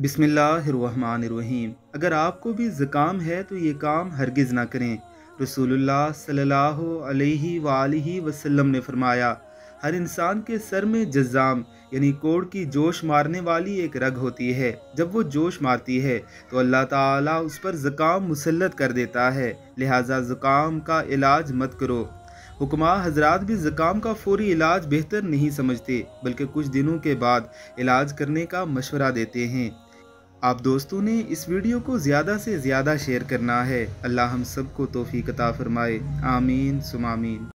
बिसमीम अगर आपको भी ज़ुकाम है तो ये काम हरगिज़ ना करें रसूलुल्लाह सल्लल्लाहु अलैहि वालैहि वसल्लम ने फरमाया हर इंसान के सर में जज्जाम यानी कोड़ की जोश मारने वाली एक रग होती है जब वो जोश मारती है तो अल्लाह ताला उस पर ज़ुकाम मुसलत कर देता है लिहाजा ज़ुकाम का इलाज मत करो हुक्मा हजरात भी ज़ुकाम का फौरी इलाज बेहतर नहीं समझते बल्कि कुछ दिनों के बाद इलाज करने का मशवरा देते हैं आप दोस्तों ने इस वीडियो को ज़्यादा से ज़्यादा शेयर करना है अल्लाह हम सबको तोफ़ी कता फ़रमाए आमीन सुमामीन